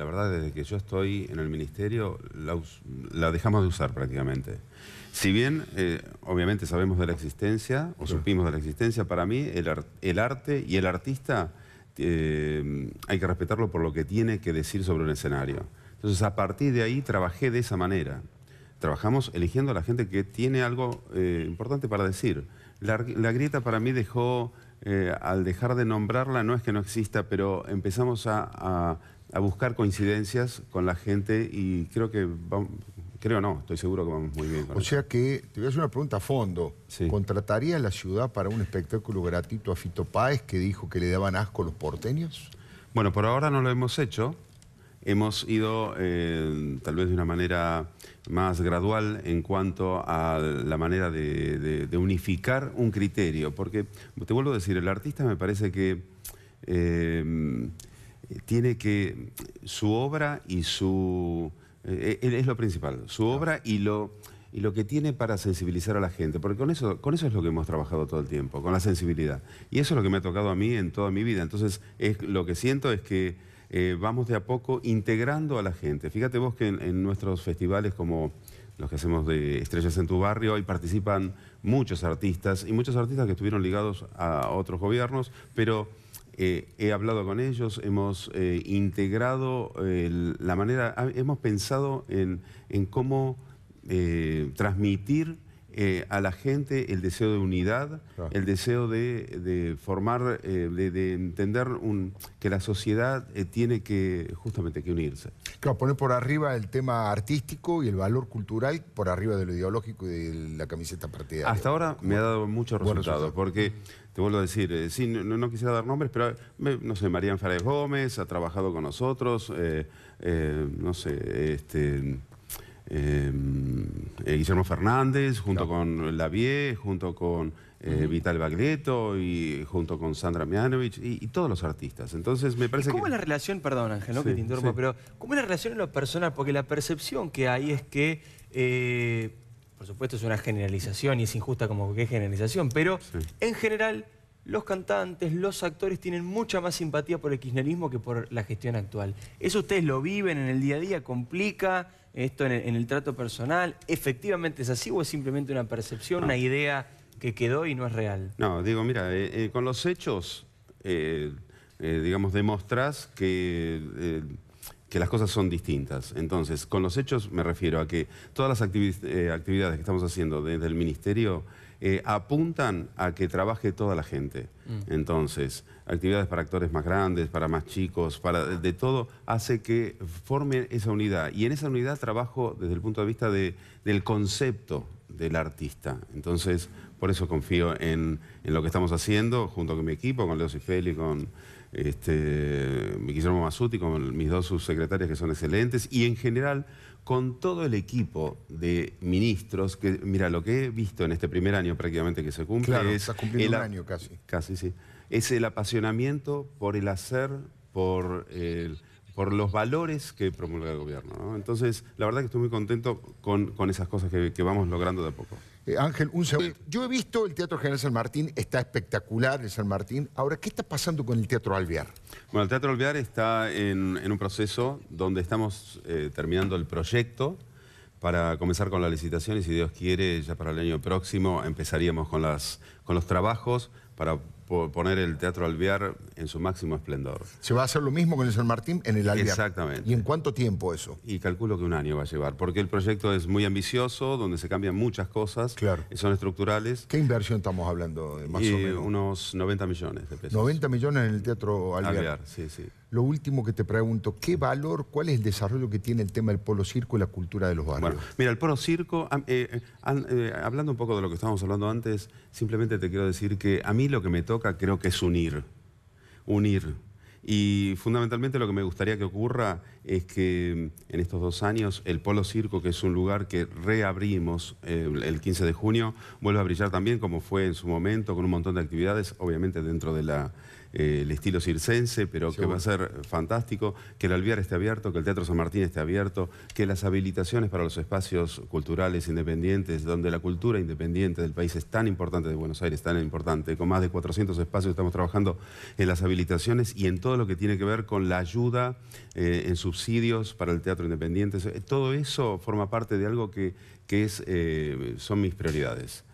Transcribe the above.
la verdad, desde que yo estoy en el ministerio, la, dejamos de usar prácticamente. Si bien, eh, obviamente, sabemos de la existencia, o supimos de la existencia, para mí el, arte y el artista eh, hay que respetarlo por lo que tiene que decir sobre un escenario. Entonces, a partir de ahí, trabajé de esa manera. Trabajamos eligiendo a la gente que tiene algo eh, importante para decir. La, grieta para mí dejó, al dejar de nombrarla, no es que no exista, pero empezamos a a buscar coincidencias con la gente y creo que vamos, creo no, estoy seguro que vamos muy bien. o sea que, te voy a hacer una pregunta a fondo. ¿Contrataría la ciudad para un espectáculo gratuito a Fito que dijo que le daban asco los porteños? Bueno, por ahora no lo hemos hecho. Hemos ido eh, tal vez de una manera más gradual en cuanto a la manera de, unificar un criterio. Porque, te vuelvo a decir, el artista me parece que... Eh, tiene que su obra y su... Eh, eh, es lo principal, su obra y lo, lo que tiene para sensibilizar a la gente, porque con eso, con eso es lo que hemos trabajado todo el tiempo, con la sensibilidad. Y eso es lo que me ha tocado a mí en toda mi vida. Entonces, es, lo que siento es que eh, vamos de a poco integrando a la gente. Fíjate vos que en, en nuestros festivales como los que hacemos de Estrellas en tu Barrio, hoy participan muchos artistas y muchos artistas que estuvieron ligados a otros gobiernos, pero eh, he hablado con ellos, hemos eh, integrado eh, la manera, ah, hemos pensado en cómo transmitir eh, a la gente el deseo de unidad, el deseo de, formar, eh, de, entender que la sociedad eh, tiene que justamente que unirse. Claro, poner por arriba el tema artístico y el valor cultural por arriba de lo ideológico y de la camiseta partidaria. Hasta ahora me ha dado muchos resultados, porque te vuelvo a decir, sí, no, quisiera dar nombres, pero no sé, María Fárez Gómez ha trabajado con nosotros, no sé, este... Em, eh, Guillermo Fernández, junto con Lavie, junto con eh, Vital Baglietto y junto con Sandra Mianovich y, todos los artistas. Entonces me parece ¿Cómo es la relación, perdón Ángel, ¿no? que te interrumpa, pero cómo es la relación en lo personal? Porque la percepción que hay es que, eh, por supuesto es una generalización y es injusta como que es generalización, pero en general los cantantes, los actores tienen mucha más simpatía por el kirchnerismo que por la gestión actual. ¿Eso ustedes lo viven en el día a día? ¿Complica? esto en el, trato personal? ¿Efectivamente es así o es simplemente una percepción, una idea que quedó y no es real? No, digo, mira, eh, eh, con los hechos, eh, digamos, demostras que que las cosas son distintas. Entonces, con los hechos me refiero a que todas las eh, actividades que estamos haciendo desde el Ministerio eh, apuntan a que trabaje toda la gente. Mm. Entonces, actividades para actores más grandes, para más chicos, para de, todo, hace que forme esa unidad. Y en esa unidad trabajo desde el punto de vista de, del concepto del artista. Entonces, por eso confío en, lo que estamos haciendo, junto con mi equipo, con Leo Cifeli, con este, mi Guillermo Masuti, con mis dos subsecretarias que son excelentes, y en general con todo el equipo de ministros, que mira, lo que he visto en este primer año prácticamente que se cumple claro, un año casi. Casi, sí. Es el apasionamiento por el hacer, por el por los valores que promulga el gobierno. Entonces, la verdad que estoy muy contento con, esas cosas que, vamos logrando de a poco. Eh, Ángel, un segundo. Yo he visto el Teatro General San Martín, está espectacular el San Martín. Ahora, ¿qué está pasando con el Teatro Alvear? Bueno, el Teatro Alvear está en, un proceso donde estamos eh, terminando el proyecto para comenzar con la licitación y si Dios quiere, ya para el año próximo empezaríamos con, las, con los trabajos para poner el Teatro Alvear en su máximo esplendor. ¿Se va a hacer lo mismo con el San Martín en el Alvear? Exactamente. ¿Y en cuánto tiempo eso? Y calculo que un año va a llevar, porque el proyecto es muy ambicioso, donde se cambian muchas cosas, claro. son estructurales. ¿Qué inversión estamos hablando? Más o menos? unos 90 millones de pesos. 90 millones en el Teatro Alvear. Alvear, sí, sí. Lo último que te pregunto, ¿qué valor, cuál es el desarrollo que tiene el tema del polo circo y la cultura de los barrios? mira, el polo circo, eh, eh, eh, hablando un poco de lo que estábamos hablando antes, simplemente te quiero decir que a mí lo que me toca creo que es unir, unir y fundamentalmente lo que me gustaría que ocurra es que mm, en estos dos años el Polo Circo, que es un lugar que reabrimos em, el 15 de junio, vuelva a brillar también como fue en su momento, con un montón de actividades, obviamente dentro del de eh, estilo circense, pero que va a ser fantástico, que el Alviar esté abierto, que el Teatro San Martín esté abierto, que las habilitaciones para los espacios culturales independientes, donde la cultura independiente del país es tan importante, de Buenos Aires tan importante, con más de 400 espacios estamos trabajando en las habilitaciones y en todo lo que tiene que ver con la ayuda eh, en subsidios para el teatro independiente. Eh, todo eso forma parte de algo que, que es, eh, son mis prioridades.